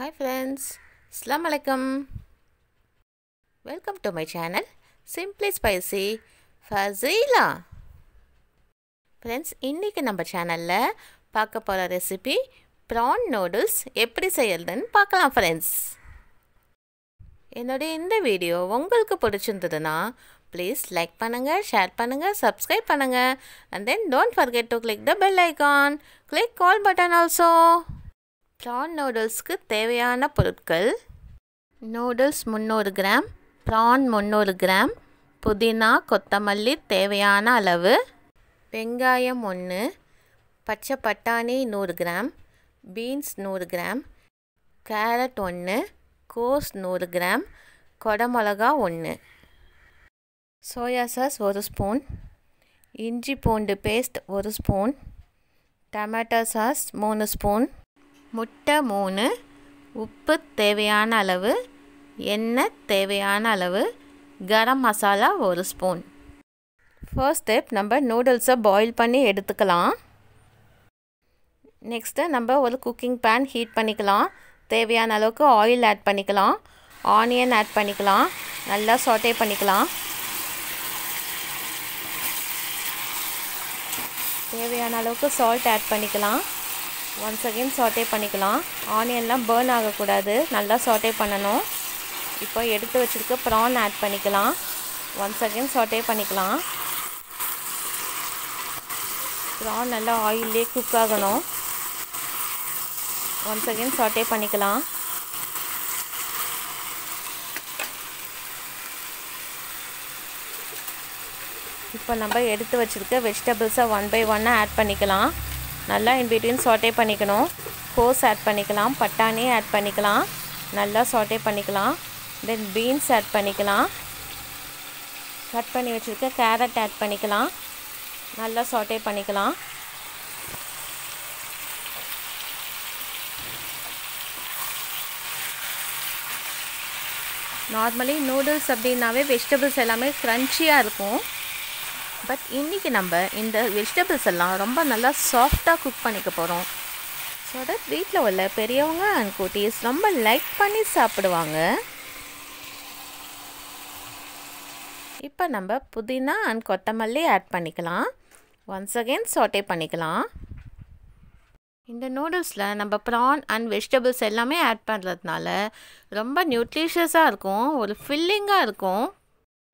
Hi friends இஸ்லாம் வலைக்கம் welcome to my channel simply spicy Fazila friends இன்றைக்கி நம்ம சேனலில் பார்க்க போகிற ரெசிபி ப்ரான் நூடுல்ஸ் எப்படி செய்யறதுன்னு பார்க்கலாம் ஃப்ரெண்ட்ஸ் என்னுடைய இந்த வீடியோ உங்களுக்கு பிடிச்சிருந்ததுன்னா ப்ளீஸ் லைக் பண்ணுங்கள் ஷேர் பண்ணுங்கள் சப்ஸ்கிரைப் பண்ணுங்கள் and then don't forget to click the bell icon click call button also prawn நூடுல்ஸ்க்கு தேவையான பொருட்கள் நூடுல்ஸ் முந்நூறு கிராம் ப்ரான் முந்நூறு கிராம் புதினா கொத்தமல்லி தேவையான அளவு வெங்காயம் ஒன்று பச்சை பட்டாணி நூறு கிராம் பீன்ஸ் நூறு கிராம் கேரட் ஒன்று கோஸ் நூறு கிராம் கொடமிளகா ஒன்று சோயா சாஸ் ஒரு ஸ்பூன் இஞ்சி பூண்டு பேஸ்ட் ஒரு ஸ்பூன் டமேட்டோ சாஸ் மூணு ஸ்பூன் முட்டை மூணு உப்பு தேவையான அளவு எண்ணெய் தேவையான அளவு கரம் மசாலா ஒரு ஸ்பூன் ஃபர்ஸ்ட் ஸ்டெப் நம்ம நூடுல்ஸை பாயில் பண்ணி எடுத்துக்கலாம் நெக்ஸ்ட்டு நம்ம ஒரு குக்கிங் பேன் ஹீட் பண்ணிக்கலாம் தேவையான அளவுக்கு ஆயில் ஆட் பண்ணிக்கலாம் ஆனியன் ஆட் பண்ணிக்கலாம் நல்லா சோட்டே பண்ணிக்கலாம் தேவையான அளவுக்கு சால்ட் ஆட் பண்ணிக்கலாம் ஒன்ஸ் அகெயின் சாட்டே பண்ணிக்கலாம் ஆனியன்லாம் பேர்ன் ஆகக்கூடாது நல்லா சாட்டே பண்ணணும் இப்போ எடுத்து வச்சுருக்க ப்ரான் ஆட் பண்ணிக்கலாம் ஒன்ஸ் அகெயின் சாட்டே பண்ணிக்கலாம் ப்ரான் நல்லா ஆயிலே குக் ஆகணும் ஒன்ஸ் அகெயின் சாட்டே பண்ணிக்கலாம் இப்போ நம்ம எடுத்து வச்சுருக்க வெஜிடபிள்ஸை ஒன் பை ஒன்னாக ஆட் பண்ணிக்கலாம் நல்லா பிட்வீன் சாட்டே பண்ணிக்கணும் கோஸ் ஆட் பண்ணிக்கலாம் பட்டாணி ஆட் பண்ணிக்கலாம் நல்லா சாட்டே பண்ணிக்கலாம் தென் பீன்ஸ் ஆட் பண்ணிக்கலாம் கட் பண்ணி வச்சுருக்க கேரட் ஆட் பண்ணிக்கலாம் நல்லா சாட்டே பண்ணிக்கலாம் நார்மலி நூடுல்ஸ் அப்படின்னாவே வெஜிடபிள்ஸ் எல்லாமே க்ரன்ச்சியாக இருக்கும் பட் இன்றைக்கி நம்ம இந்த வெஜிடபிள்ஸ் எல்லாம் ரொம்ப நல்லா சாஃப்டாக குக் பண்ணிக்க போகிறோம் ஸோ தட் வீட்டில் உள்ள பெரியவங்க அண்ட் குட்டீஸ் ரொம்ப லைக் பண்ணி சாப்பிடுவாங்க இப்போ நம்ம புதினா அண்ட் கொத்தமல்லி ஆட் பண்ணிக்கலாம் ஒன்ஸ் அகெயின் சோட்டே பண்ணிக்கலாம் இந்த நூடுல்ஸில் நம்ம ப்ரான் அண்ட் வெஜிடபிள்ஸ் எல்லாமே ஆட் பண்ணுறதுனால ரொம்ப நியூட்ரிஷியஸாக இருக்கும் ஒரு ஃபில்லிங்காக இருக்கும்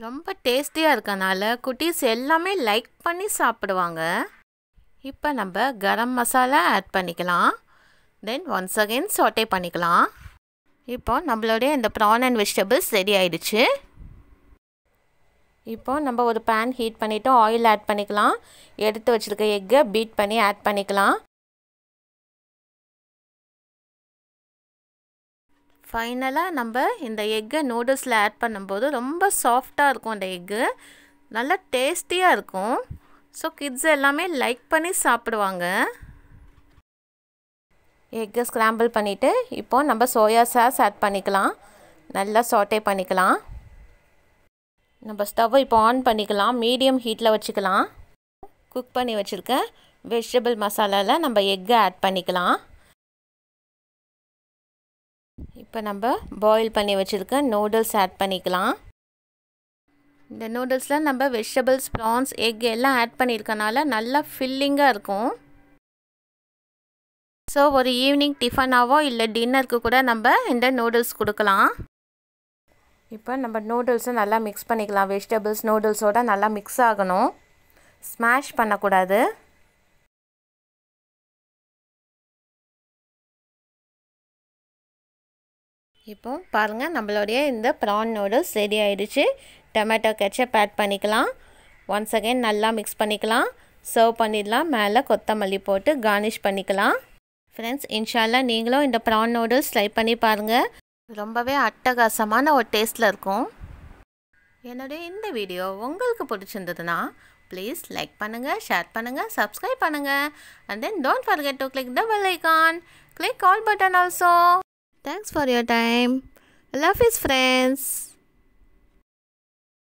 ரொம்ப டேஸ்டியாக இருக்கனால குட்டீஸ் எல்லாமே லைக் பண்ணி சாப்பிடுவாங்க இப்போ நம்ம கரம் மசாலா ஆட் பண்ணிக்கலாம் தென் ஒன்ஸ் அகெயின் சோட்டே பண்ணிக்கலாம் இப்போ நம்மளுடைய இந்த ப்ரான் அண்ட் வெஜிடபிள்ஸ் ரெடி ஆயிடுச்சு இப்போ நம்ம ஒரு பேன் ஹீட் பண்ணிவிட்டு ஆயில் ஆட் பண்ணிக்கலாம் எடுத்து வச்சுருக்க எக்கை பீட் பண்ணி ஆட் பண்ணிக்கலாம் ஃபைனலாக நம்ம இந்த எக்கை நூடுல்ஸில் ஆட் பண்ணும்போது ரொம்ப சாஃப்டாக இருக்கும் அந்த எக்கு நல்லா டேஸ்டியாக இருக்கும் ஸோ கிட்ஸ் எல்லாமே லைக் பண்ணி சாப்பிடுவாங்க எக்கை ஸ்க்ராம்பிள் பண்ணிவிட்டு இப்போது நம்ம சோயா சாஸ் ஆட் பண்ணிக்கலாம் நல்லா சாட்டே பண்ணிக்கலாம் நம்ம ஸ்டவ் இப்போ ஆன் பண்ணிக்கலாம் மீடியம் ஹீட்டில் வச்சுக்கலாம் குக் பண்ணி வச்சுருக்க வெஜிடபிள் மசாலாவில் நம்ம எக்கை ஆட் பண்ணிக்கலாம் இப்போ நம்ம பாயில் பண்ணி வச்சுருக்க நூடுல்ஸ் ஆட் பண்ணிக்கலாம் இந்த நூடுல்ஸில் நம்ம வெஜிடபிள்ஸ் ப்ரான்ஸ் எக் எல்லாம் ஆட் பண்ணியிருக்கனால நல்லா ஃபில்லிங்காக இருக்கும் ஸோ ஒரு ஈவினிங் டிஃபனாவோ இல்லை டின்னருக்கு கூட நம்ம இந்த நூடுல்ஸ் கொடுக்கலாம் இப்போ நம்ம நூடுல்ஸை நல்லா மிக்ஸ் பண்ணிக்கலாம் வெஜிடபிள்ஸ் நூடுல்ஸோடு நல்லா மிக்ஸ் ஆகணும் ஸ்மாஷ் பண்ணக்கூடாது இப்போ பாருங்கள் நம்மளுடைய இந்த ப்ரான் நூடுல்ஸ் ரெடி ஆயிடுச்சு டொமேட்டோ கெச்சப் ஆட் பண்ணிக்கலாம் ஒன்ஸ் அகைன் நல்லா மிக்ஸ் பண்ணிக்கலாம் சர்வ் பண்ணிடலாம் மேலே கொத்தமல்லி போட்டு கார்னிஷ் பண்ணிக்கலாம் ஃப்ரெண்ட்ஸ் இன்ஷால்லா நீங்களும் இந்த ப்ரான் நூடுல்ஸ் ட்ரை பண்ணி பாருங்கள் ரொம்பவே அட்டகாசமான ஒரு டேஸ்ட்டில் இருக்கும் என்னுடைய இந்த வீடியோ உங்களுக்கு பிடிச்சிருந்ததுன்னா ப்ளீஸ் லைக் பண்ணுங்கள் ஷேர் பண்ணுங்கள் சப்ஸ்கிரைப் பண்ணுங்கள் and then don't forget to click the bell icon click all button also Thanks for your time. Love is friends.